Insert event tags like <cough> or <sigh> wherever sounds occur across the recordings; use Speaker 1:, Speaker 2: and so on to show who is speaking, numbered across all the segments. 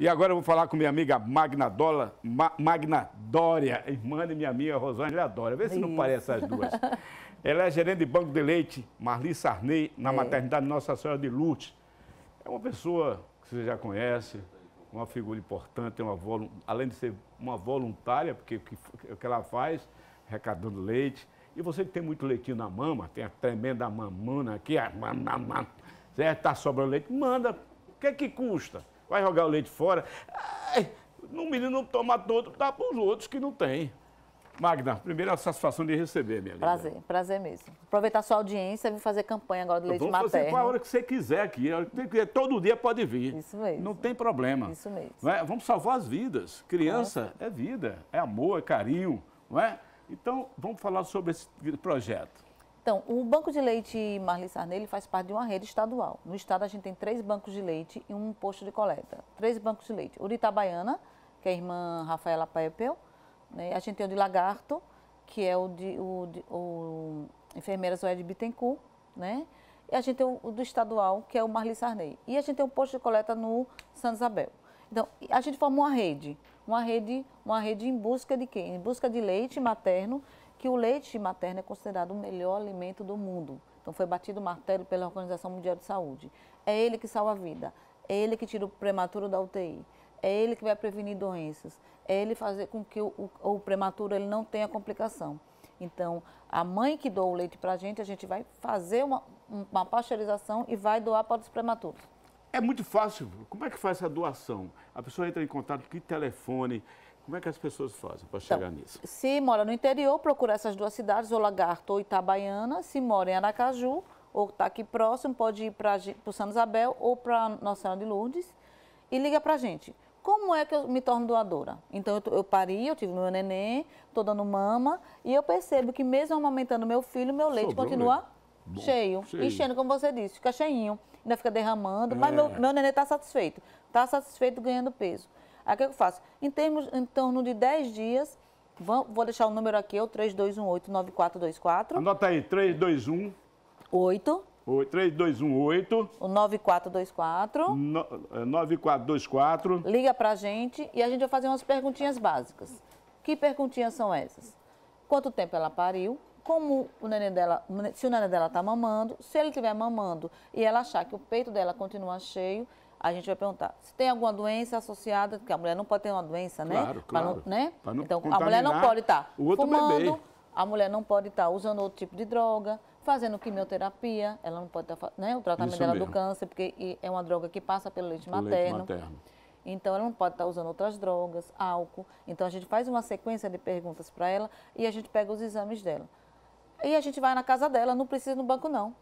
Speaker 1: E agora eu vou falar com minha amiga Magnadola, Ma, irmã de minha amiga Rosângela Dória. Vê Isso. se não parece as duas. <laughs> Ela é gerente de Banco de Leite, Marli Sarney, na é. maternidade Nossa Senhora de Lourdes. É uma pessoa que você já conhece, uma figura importante, uma além de ser uma voluntária, porque o que, o que ela faz, arrecadando leite. E você que tem muito leitinho na mama, tem a tremenda mamona aqui, a mamãe, certo? está sobrando leite, manda. O que é que custa? vai jogar o leite fora. Ai, no menino não toma todo, dá para os outros que não tem. Magna, primeira satisfação de receber, minha Prazer,
Speaker 2: linda. prazer mesmo. Aproveitar sua audiência e fazer campanha agora do leite materno. Vamos fazer a hora
Speaker 1: que você quiser aqui. Todo dia pode vir. Isso mesmo. Não tem problema. Isso mesmo. É? Vamos salvar as vidas. Criança é. é vida, é amor, é carinho, não é? Então, vamos falar sobre esse projeto.
Speaker 2: Então, o Banco de Leite Marli Sarney faz parte de uma rede estadual. No estado, a gente tem três bancos de leite e um posto de coleta. Três bancos de leite. Itabaiana, que é a irmã Rafaela Pepel. Né? A gente tem o de Lagarto, que é o de, o, de, o enfermeira Zoé de Bittencourt. Né? E a gente tem o, do estadual, que é o Marli Sarney. E a gente tem um posto de coleta no Santa Isabel. Então, a gente formou uma rede. Uma rede, uma rede em busca de quê? Em busca de leite materno que o leite materno é considerado o melhor alimento do mundo. Então foi batido o martelo pela Organização Mundial de Saúde. É ele que salva a vida, é ele que tira o prematuro da UTI, é ele que vai prevenir doenças, é ele fazer com que o, o, o prematuro ele não tenha complicação. Então, a mãe que doa o leite para a gente, a gente vai fazer uma, uma pasteurização e vai doar para os prematuros.
Speaker 1: É muito fácil. Como é que faz essa doação? A pessoa entra em contato, que telefone? Como é que as pessoas fazem para chegar então, nisso?
Speaker 2: Se mora no interior, procura essas duas cidades, ou Lagarto ou Itabaiana. Se mora em Aracaju, ou está aqui próximo, pode ir para o São Isabel ou para Nossa Senhora de Lourdes e liga para a gente. Como é que eu me torno doadora? Então, eu, eu pari, eu tive meu neném, estou dando mama e eu percebo que mesmo amamentando meu filho, meu leite Sobrou né? continua
Speaker 1: Bom, cheio, cheio, enchendo,
Speaker 2: como você disse, fica cheinho, ainda fica derramando, é. mas meu, meu neném está satisfeito, está satisfeito ganhando peso. Aí o é que eu faço? Em termos, em torno de 10 dias, vou deixar o número aqui, é o 3218-9424. Anota aí, 321... 8... 3218. O 9424. No, 9424. É, Liga pra gente e a gente vai fazer umas perguntinhas básicas. Que perguntinhas são essas? Quanto tempo ela pariu? como o neném dela, se o neném dela está mamando, se ele estiver mamando e ela achar que o peito dela continua cheio, a gente vai perguntar se tem alguma doença associada, porque a mulher não pode ter uma doença, né? Claro, claro. Não, né? Não então, a mulher não pode estar tá fumando, bebê. a mulher não pode estar tá usando outro tipo de droga, fazendo quimioterapia, ela não pode estar, tá, né? O tratamento Isso dela mesmo. do câncer, porque é uma droga que passa pelo leite, materno. leite materno. Então, ela não pode estar tá usando outras drogas, álcool. Então, a gente faz uma sequência de perguntas para ela e a gente pega os exames dela. E a gente vai na casa dela, não precisa ir no banco, não.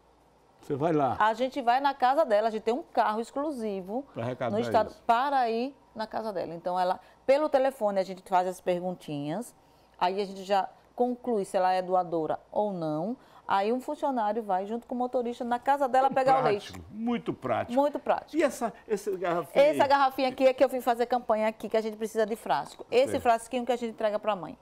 Speaker 2: Você vai lá? A gente vai na casa dela, a gente tem um carro exclusivo no estado isso. para ir na casa dela. Então, ela, pelo telefone, a gente faz as perguntinhas, aí a gente já conclui se ela é doadora ou não. Aí um funcionário vai junto com o motorista na casa dela muito pegar prático, o leite.
Speaker 1: Muito prático. Muito
Speaker 2: prático. E essa, essa garrafinha? Essa garrafinha aqui é que eu vim fazer campanha aqui, que a gente precisa de frasco. Esse frasquinho que a gente entrega para a mãe.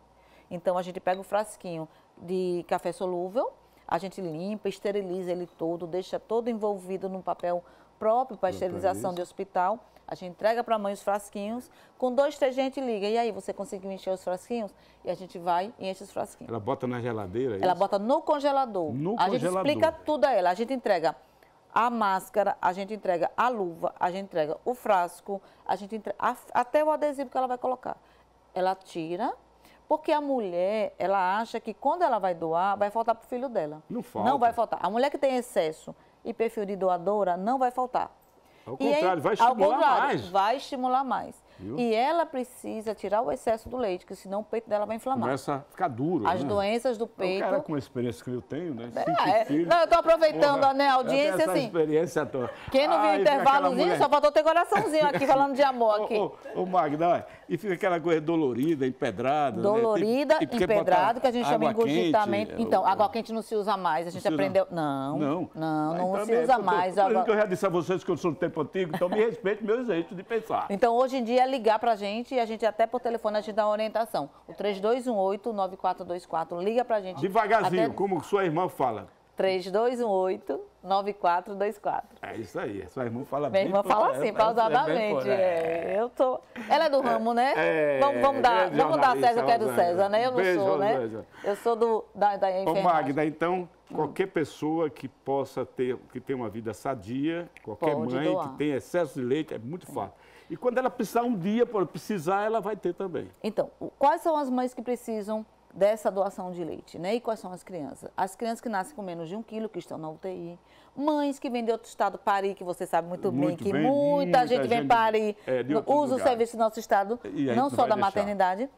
Speaker 2: Então a gente pega o frasquinho de café solúvel, a gente limpa, esteriliza ele todo, deixa todo envolvido num papel próprio para esterilização de hospital. A gente entrega para a mãe os frasquinhos. Com dois, três, gente liga. E aí, você conseguiu encher os frasquinhos? E a gente vai e enche os
Speaker 1: frasquinhos. Ela bota na geladeira? É ela isso? bota
Speaker 2: no congelador. No a congelador. gente explica tudo a ela. A gente entrega a máscara, a gente entrega a luva, a gente entrega o frasco, a gente entrega, até o adesivo que ela vai colocar. Ela tira, porque a mulher, ela acha que quando ela vai doar, vai faltar para o filho dela. Não falta. Não vai faltar. A mulher que tem excesso e perfil de doadora não vai faltar.
Speaker 1: Ao contrário, aí, vai estimular contrário, mais.
Speaker 2: Vai estimular mais. Viu? E ela precisa tirar o excesso do leite, que senão o peito dela vai inflamar. Começa a
Speaker 1: ficar duro. As né? doenças
Speaker 2: do é peito. O cara
Speaker 1: com a experiência que eu tenho, né? É, é. não, eu estou aproveitando porra, né, a é audiência essa assim. experiência toda. Quem não viu o intervalozinho, só
Speaker 2: faltou ter coraçãozinho aqui falando de amor <laughs> aqui. Ô,
Speaker 1: ô, Magda, e fica aquela coisa dolorida, empedrada. Né? Dolorida, né? empedrada, que a gente chama engurgitamento. Quente, é, então, ou...
Speaker 2: água quente não se usa mais, a gente aprendeu. Não. Não, não, não, não se usa mais. Tô, agora... Eu já
Speaker 1: disse a vocês que eu sou do tempo antigo, então me <laughs> respeite meus jeitos de pensar.
Speaker 2: Então, hoje em dia quiser ligar para a gente, a gente até por telefone a gente dá uma orientação. O 3218-9424, liga para a gente. Devagarzinho, até...
Speaker 1: como sua irmã fala.
Speaker 2: 3218-9424. É
Speaker 1: isso aí. Sua irmã fala Minha bem. Minha irmã fala assim, pausadamente. É,
Speaker 2: é, eu tô... Ela é do ramo, né? É, vamos, vamos, dar, vamos dar César que é do César, né? Eu não beijo, sou, né? Eu sou do, da, da enfermagem. Ô, Magda,
Speaker 1: então, qualquer pessoa que possa ter, que tem uma vida sadia, qualquer Pode mãe doar. que tenha excesso de leite, é muito fácil. E quando ela precisar um dia, precisar, ela vai ter também.
Speaker 2: Então, quais são as mães que precisam dessa doação de leite, né? E quais são as crianças? As crianças que nascem com menos de um quilo, que estão na UTI. Mães que vêm de outro estado Paris, que você sabe muito, muito bem, que bem, muita, muita, gente, gente vem parir, é, usa o serviço do nosso estado, não só da deixar. maternidade.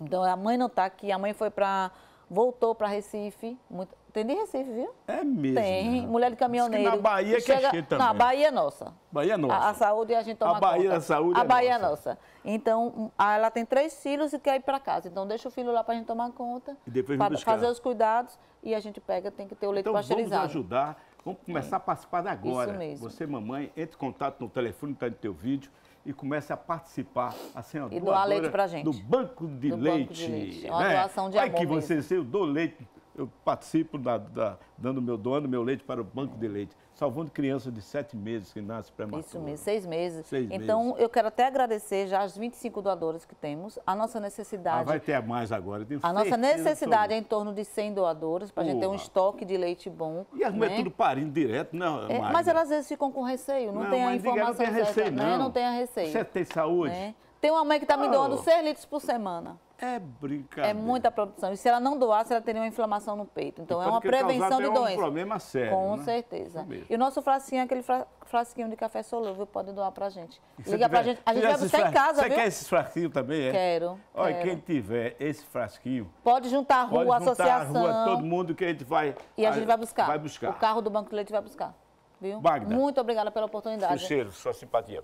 Speaker 2: Então, a mãe não está aqui, a mãe foi para voltou para Recife. Muito... Tem de Recife, viu? É mesmo. Tem. Né? Mulher de caminhoneiro. Na Bahia que é chega... é cheio também. Na Bahia é nossa.
Speaker 1: Bahia é nossa. A, a
Speaker 2: saúde a gente toma A Bahia conta. a saúde A é Bahia nossa. é nossa. Então, ela tem três filhos e quer ir para casa. Então, deixa o filho lá para a gente tomar conta. E depois pra Fazer os cuidados e a gente pega, tem que ter o leite então, pasteurizado. vamos
Speaker 1: ajudar. Vamos começar Sim. a
Speaker 2: participar agora. Isso mesmo.
Speaker 1: Você, mamãe, entre em contato no telefone que está no teu vídeo e comece a participar, a ser uma leite pra gente. do Banco de do Leite. Banco de leite. Né? Uma doação de Vai amor que mesmo. você, eu dou leite eu participo da, da, dando meu dono, meu leite para o banco de leite, salvando crianças de sete meses que nascem prematuro. Isso mesmo, seis
Speaker 2: meses. Seis então, meses. eu quero até agradecer já as 25 doadores que temos, a nossa ah, necessidade... Ah, vai
Speaker 1: ter mais agora, tenho A nossa necessidade é
Speaker 2: em torno de 100 doadores, para a gente ter um estoque de leite bom. E as né? mulheres tudo
Speaker 1: parindo direto, não é, Mas elas
Speaker 2: às vezes ficam com receio, não, não tem a informação não tem receio, certa, né? não. Né? não tem a receio. Você
Speaker 1: tem saúde? Né?
Speaker 2: Tem uma mãe que está me doando oh. litros por semana. É
Speaker 1: brincadeira. É
Speaker 2: muita produção. E se ela não doasse, ela teria uma inflamação no peito. Então, então é uma prevenção de doenças. É um problema
Speaker 1: sério. Com né?
Speaker 2: certeza. E o nosso é aquele frasquinho de café solúvel, pode doar pra gente. Liga tiver, pra gente. A gente vai buscar em casa, você viu? Você quer esse
Speaker 1: frasquinho também, é? Quero. Olha, quero. quem tiver esse frasquinho...
Speaker 2: Pode juntar a rua, pode juntar associação. a rua, todo
Speaker 1: mundo que a gente vai... E a, a gente vai buscar. Vai buscar. O carro
Speaker 2: do Banco do Leite vai buscar. Viu? Magda. Muito obrigada pela oportunidade. Um cheiro,
Speaker 1: sua simpatia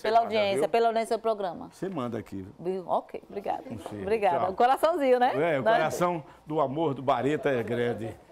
Speaker 2: pela audiência, pela audiência do programa.
Speaker 1: Você manda aqui.
Speaker 2: Ok, obrigada. Obrigada. Um coraçãozinho, né? É, o é? coração
Speaker 1: do amor do Bareta é grande.